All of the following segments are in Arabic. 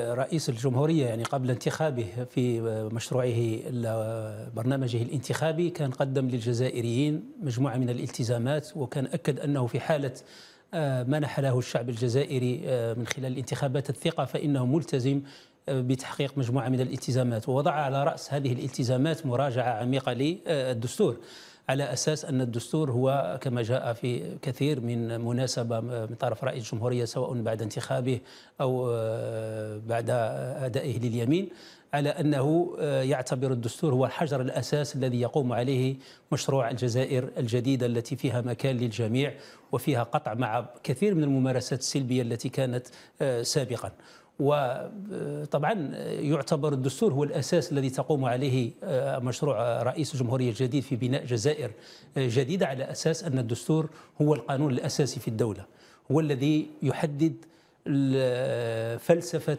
رئيس الجمهورية يعني قبل انتخابه في مشروعه برنامجه الانتخابي كان قدم للجزائريين مجموعة من الالتزامات وكان أكد أنه في حالة آه، منح له الشعب الجزائري آه، من خلال الانتخابات الثقة فإنه ملتزم آه، بتحقيق مجموعة من الالتزامات ووضع على رأس هذه الالتزامات مراجعة عميقة للدستور على أساس أن الدستور هو كما جاء في كثير من مناسبة من طرف رئيس الجمهورية سواء بعد انتخابه أو آه، بعد أدائه لليمين على انه آه، يعتبر الدستور هو الحجر الاساس الذي يقوم عليه مشروع الجزائر الجديده التي فيها مكان للجميع وفيها قطع مع كثير من الممارسات السلبيه التي كانت آه، سابقا وطبعا يعتبر الدستور هو الاساس الذي تقوم عليه آه، مشروع رئيس الجمهوريه الجديد في بناء جزائر آه، جديده على اساس ان الدستور هو القانون الاساسي في الدوله هو الذي يحدد آه، فلسفه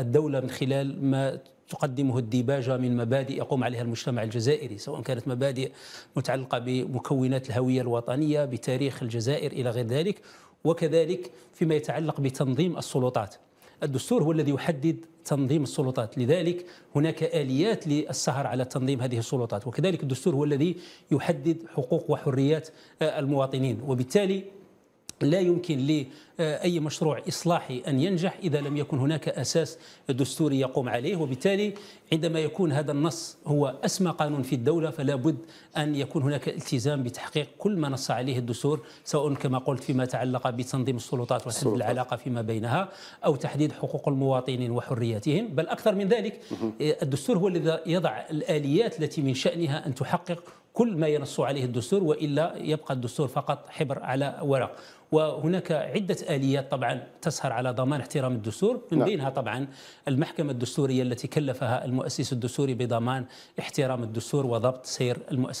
الدوله من خلال ما تقدمه الديباجه من مبادئ يقوم عليها المجتمع الجزائري سواء كانت مبادئ متعلقه بمكونات الهويه الوطنيه بتاريخ الجزائر الى غير ذلك وكذلك فيما يتعلق بتنظيم السلطات الدستور هو الذي يحدد تنظيم السلطات لذلك هناك آليات للسهر على تنظيم هذه السلطات وكذلك الدستور هو الذي يحدد حقوق وحريات آه، المواطنين وبالتالي لا يمكن لأي مشروع إصلاحي أن ينجح إذا لم يكن هناك أساس دستوري يقوم عليه وبالتالي عندما يكون هذا النص هو أسمى قانون في الدولة فلا بد أن يكون هناك التزام بتحقيق كل ما نص عليه الدستور سواء كما قلت فيما تعلق بتنظيم السلطات وحسن العلاقة فيما بينها أو تحديد حقوق المواطنين وحرياتهم بل أكثر من ذلك الدستور هو الذي يضع الآليات التي من شأنها أن تحقق كل ما ينص عليه الدستور والا يبقى الدستور فقط حبر على ورق وهناك عدة آليات طبعا تسهر على ضمان احترام الدستور من نعم. بينها طبعا المحكمة الدستورية التي كلفها المؤسس الدستوري بضمان احترام الدستور وضبط سير المؤسسة